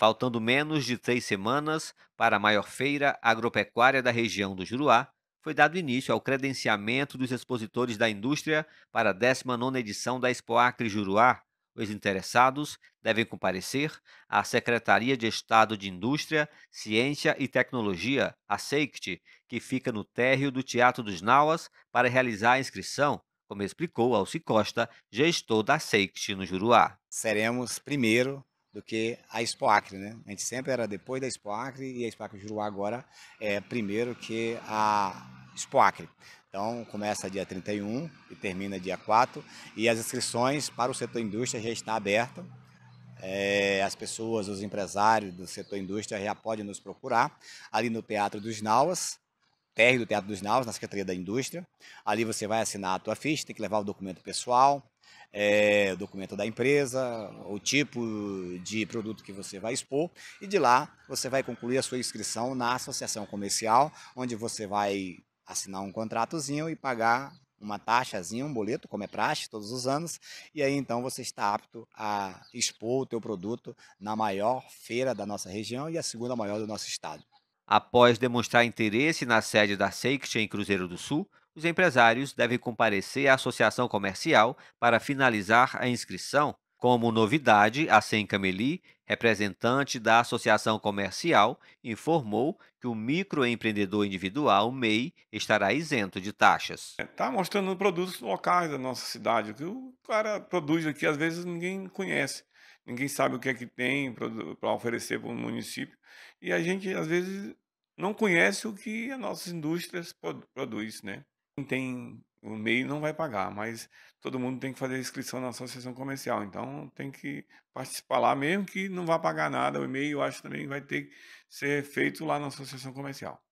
Faltando menos de três semanas para a maior feira agropecuária da região do Juruá, foi dado início ao credenciamento dos expositores da indústria para a 19ª edição da Expoacre Juruá. Os interessados devem comparecer à Secretaria de Estado de Indústria, Ciência e Tecnologia, a SEICT, que fica no térreo do Teatro dos Nauas, para realizar a inscrição, como explicou Alci Costa, gestor da SEICT no Juruá. Seremos primeiro do que a Expo né? A gente sempre era depois da Expo e a Expo Juruá agora é primeiro que a Expo Então, começa dia 31 e termina dia 4. E as inscrições para o setor indústria já está aberta. É, as pessoas, os empresários do setor indústria já podem nos procurar ali no Teatro dos Nauas, térreo do Teatro dos Naus, na Secretaria da Indústria. Ali você vai assinar a tua ficha, tem que levar o documento pessoal, é, o documento da empresa, o tipo de produto que você vai expor, e de lá você vai concluir a sua inscrição na associação comercial, onde você vai assinar um contratozinho e pagar uma taxazinha, um boleto, como é praxe, todos os anos, e aí então você está apto a expor o teu produto na maior feira da nossa região e a segunda maior do nosso estado. Após demonstrar interesse na sede da Seixas em Cruzeiro do Sul, os empresários devem comparecer à associação comercial para finalizar a inscrição como novidade, a Cameli, representante da Associação Comercial, informou que o microempreendedor individual, MEI, estará isento de taxas. Está é, mostrando produtos locais da nossa cidade, que o cara produz aqui, às vezes ninguém conhece ninguém sabe o que é que tem para oferecer para o município e a gente às vezes não conhece o que as nossas indústrias produz, né? Quem tem o MEI não vai pagar, mas todo mundo tem que fazer inscrição na associação comercial. Então tem que participar lá, mesmo que não vá pagar nada. O e-mail eu acho também vai ter que ser feito lá na associação comercial.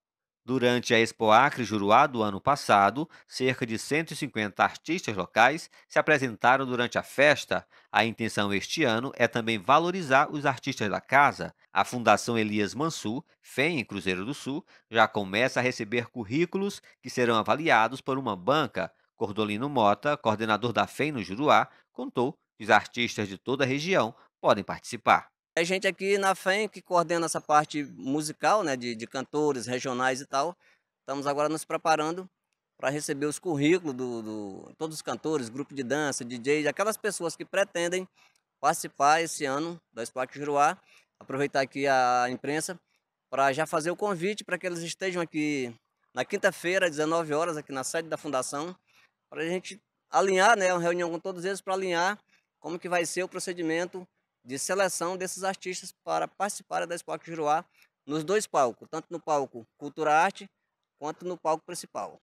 Durante a Expo Acre Juruá do ano passado, cerca de 150 artistas locais se apresentaram durante a festa. A intenção este ano é também valorizar os artistas da casa, a Fundação Elias Mansu, FEM Cruzeiro do Sul, já começa a receber currículos que serão avaliados por uma banca. Cordolino Mota, coordenador da FEM no Juruá, contou que os artistas de toda a região podem participar. A gente aqui na FEM, que coordena essa parte musical, né, de, de cantores regionais e tal, estamos agora nos preparando para receber os currículos do, do, todos os cantores, grupo de dança, DJs, aquelas pessoas que pretendem participar esse ano da Spark Juruá aproveitar aqui a imprensa para já fazer o convite para que eles estejam aqui na quinta-feira, às 19 horas, aqui na sede da Fundação, para a gente alinhar, né, uma reunião com todos eles para alinhar como que vai ser o procedimento de seleção desses artistas para participar da Expo Juruá nos dois palcos, tanto no palco Cultura Arte quanto no palco principal.